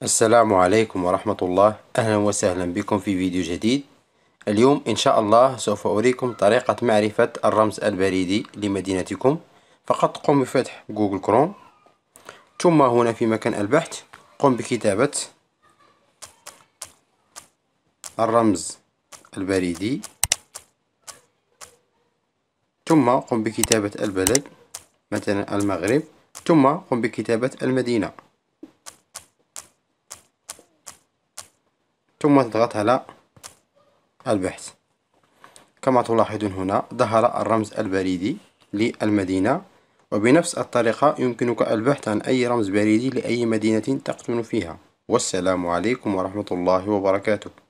السلام عليكم ورحمة الله أهلا وسهلا بكم في فيديو جديد اليوم إن شاء الله سوف أريكم طريقة معرفة الرمز البريدي لمدينتكم فقط قم بفتح جوجل كروم ثم هنا في مكان البحث قم بكتابة الرمز البريدي ثم قم بكتابة البلد مثلا المغرب ثم قم بكتابة المدينة ثم تضغط على البحث كما تلاحظون هنا ظهر الرمز البريدي للمدينة وبنفس الطريقة يمكنك البحث عن أي رمز بريدي لأي مدينة تقطن فيها والسلام عليكم ورحمة الله وبركاته